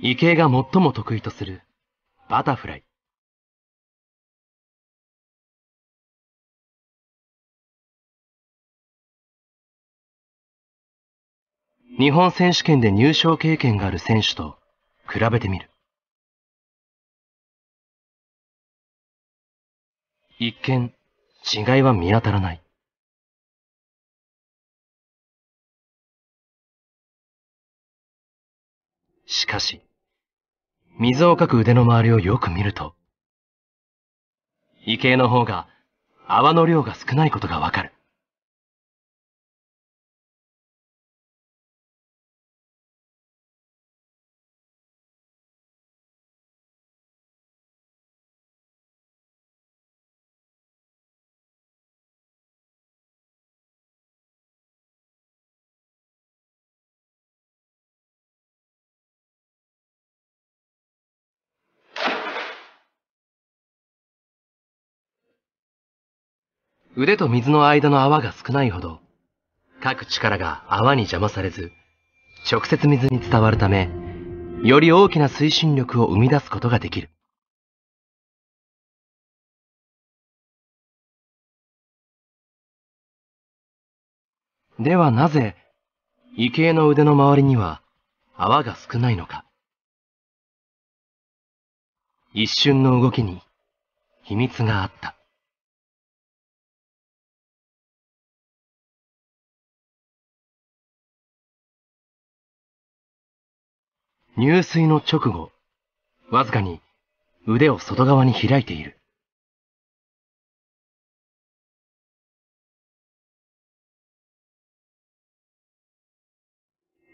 池江が最も得意とするバタフライ。日本選手権で入賞経験がある選手と比べてみる。一見、違いは見当たらない。しかし、水をかく腕の周りをよく見ると、池形の方が泡の量が少ないことがわかる。腕と水の間の泡が少ないほど、各力が泡に邪魔されず、直接水に伝わるため、より大きな推進力を生み出すことができる。ではなぜ、池江の腕の周りには泡が少ないのか。一瞬の動きに秘密があった。入水の直後、わずかに腕を外側に開いている。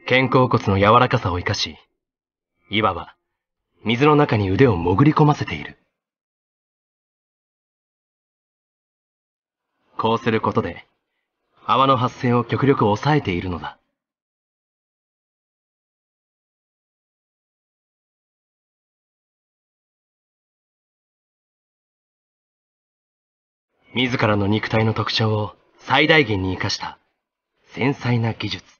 肩甲骨の柔らかさを活かし、いわば水の中に腕を潜り込ませている。こうすることで、泡の発生を極力抑えているのだ。自らの肉体の特徴を最大限に活かした繊細な技術。